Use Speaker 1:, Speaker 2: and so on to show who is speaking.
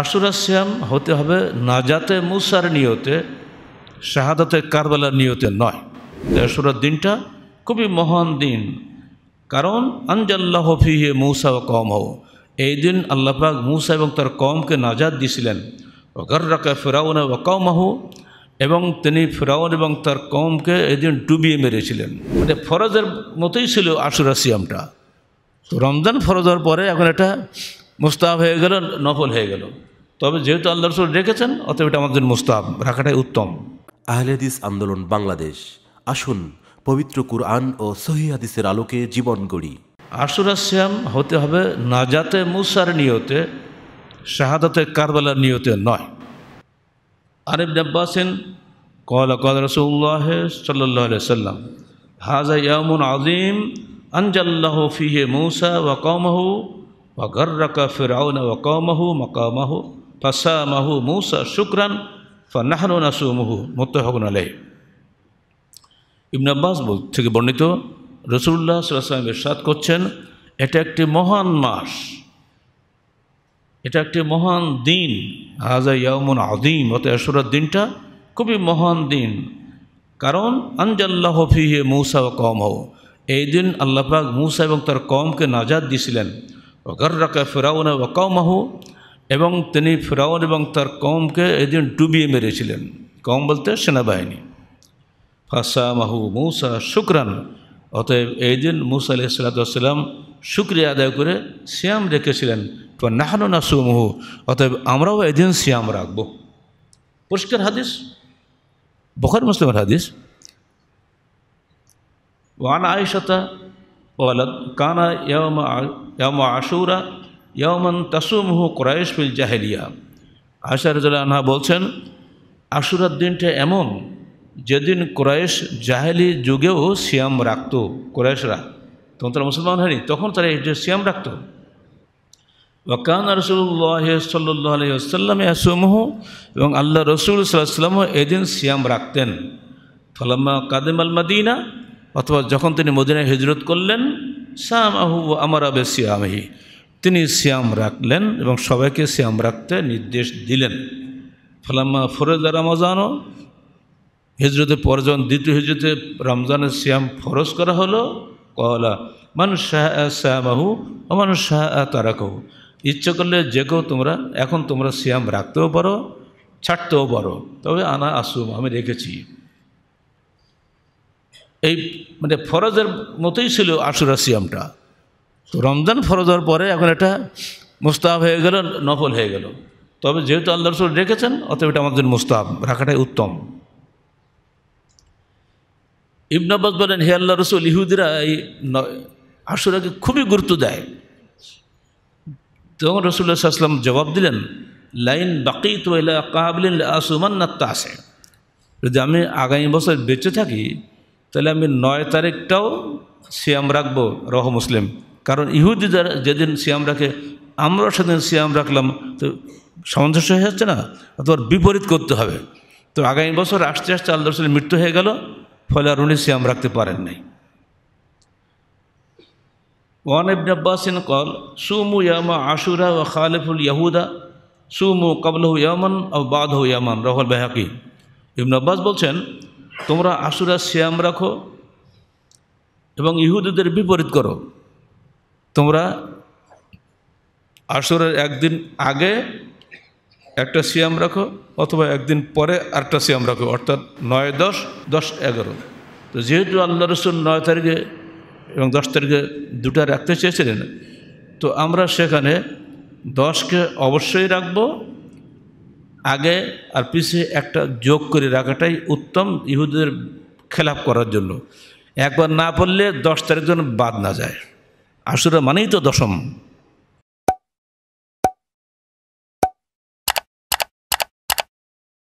Speaker 1: আশুরা শ্যাম হতে হবে নাজাতে মুসার নিয়তে শাহাদাতে কারবালার নিয়তে নয় আশুরার দিনটা খুবই মহান দিন কারণ আনজাল্লাহ ফিহে মৌসা ও কম হও এই দিন আল্লাপাক মূসা এবং তার কমকে নাজাদ দিয়েছিলেন গর্রাকা ফেরাউন ও কম আহ এবং তিনি ফেরাউন এবং তার কমকে এদিন ডুবিয়ে মেরেছিলেন মানে ফরজের মতোই ছিল আশুরা সিয়ামটা তো রমজান ফরজ হওয়ার পরে এখন এটা মুস্তাব হয়ে গেল নফল হয়ে গেল তবে যেহেতু আল্লাহ রসুল রেখেছেন অতএব এটা আমাদের মুস্তাব রাখাটাই উত্তম আহলেদিস আন্দোলন বাংলাদেশ আসুন পবিত্র কুরআন ও সহিহাদিসের আলোকে জীবন গড়ি আশুরা শ্যাম হতে হবে নাজাতে মুসার নিয়তে শাহাদাতে কারবালার নিয়তে নয় আরিফ ডাব্বাসিন কল কল রসুল্লাহ সাল্লাহ সাল্লাম হাজা ইয়ামুন আজিম আনজাল্লাহ ফিহে মৌসা ওয়া কমহু وغرق فرعون وقومه مقامه فسامه موسى شكرا فنحن نسومه متفق عليه ইবন বল থেকে বর্ণিত রসুল্লাহ সাল্লাম ইরশাদ করছেন এটা একটি মহান মাস এটা একটি মহান দিন হাজা ইয়ামুন আদিম অত আসুরার দিনটা খুবই মহান দিন কারণ আনজাল্লাহ ফিহে মৌসা ও কম হও এই দিন আল্লাপাক মূসা এবং তার কমকে নাজাদ দিয়েছিলেন অগররাকা ফেরাউনে ও কৌমাহু এবং তিনি ফেরাউন এবং তার কমকে এদিন ডুবিয়ে মেরেছিলেন কম বলতে সেনাবাহিনী ফাঁসা মাহু মৌসা শুক্রান অতএব এই দিন মুসা আলি সালাতাম শুক্রিয়া আদায় করে শ্যাম রেখেছিলেন তো নাহানো না সুমহু অতএব আমরাও এদিন শ্যাম রাখব পুরস্কার হাদিস বখার মুসলিমের হাদিস ওয়ান আয়সতা ওয়ালাদ কানা ইয়ম আশুরা ইয়মন তাসুমহু ক্রায়েশ ফিল জাহেলিয়া আশারজুল্লাহ আনহা বলছেন আশুরার দিনটা এমন যেদিন ক্রয়েশ জাহেলি যুগেও সিয়াম রাখত ক্রয়েশরা তখন তারা মুসলমান হয়নি তখন তারা এই যে সিয়াম রাখত ওয়াকান রসুল্লাহ সাল্লাহ আলহিহাসাল্লাম আসমহ এবং আল্লাহ রসুল সাল্লাহ সাল্লামও এদিন সিয়াম রাখতেন ফলাম্মা কাদেম আল মাদিনা অথবা যখন তিনি মদিনায় হিজরত করলেন শ্যাম আহু আমার আবে সিয়ামহি তিনি শ্যাম রাখলেন এবং সবাইকে শ্যাম রাখতে নির্দেশ দিলেন ফলাম্মা ফরজ রামজানও হিজরতের পর যখন দ্বিতীয় হিজরতে রমজানের শ্যাম ফরজ করা হলো কহলা মানুষ শাহ আহু ও মানুষ শাহ তারাকাহু ইচ্ছে করলে যে কেউ তোমরা এখন তোমরা শ্যাম রাখতেও পারো ছাড়তেও পারো তবে আনা আসুম আমি রেখেছি এই মানে ফরজের মতোই ছিল আশুরা সিয়ামটা তো রমজান ফরজ হওয়ার পরে এখন এটা মুস্তাহ হয়ে গেল নফল হয়ে গেল তবে যেহেতু আল্লাহ রসুল রেখেছেন অতএব এটা আমাদের মুস্তাহ রাখাটাই উত্তম আব্বাস বলেন হে আল্লাহ রসুল ইহুদিরা এই আশুরাকে খুবই গুরুত্ব দেয় তখন রসুল্লাহ আসলাম জবাব দিলেন লাইন বাকি তো আসুমান না তা আসে যদি আমি আগামী বছর বেঁচে থাকি তাহলে আমি নয় তারিখটাও সিয়াম রাখবো রহ মুসলিম কারণ ইহুদি যারা যেদিন সিয়াম রাখে আমরাও সেদিন সিয়াম রাখলাম তো সামঞ্জস্য হয়ে যাচ্ছে না অথবা বিপরীত করতে হবে তো আগামী বছর আসতে আসতে আল্লাহ রসুলের মৃত্যু হয়ে গেল ফলে আর উনি সিয়াম রাখতে পারেন নাই ওয়ান ইবন আব্বাসিন কল সুমু ইয়ামা আশুরা ও খালেফুল ইয়াহুদা সুমু কবলহু ইয়ামান ও বাদহু ইয়ামান রহল বেহাকি ইবন আব্বাস বলছেন তোমরা আসুরা শ্যাম রাখো এবং ইহুদুদের বিপরীত করো তোমরা আসুরের একদিন আগে একটা সিয়াম রাখো অথবা একদিন পরে আরেকটা সিয়াম রাখো অর্থাৎ নয় দশ দশ এগারো তো যেহেতু আল্লাহ রসুল নয় তারিখে এবং দশ তারিখে দুটা রাখতে চেয়েছিলেন তো আমরা সেখানে দশকে অবশ্যই রাখবো আগে আর পিছিয়ে একটা যোগ করে রাখাটাই উত্তম ইহুদের খেলাফ করার জন্য একবার না পড়লে দশ তারিখ যেন বাদ না যায় আসলে মানেই তো দশম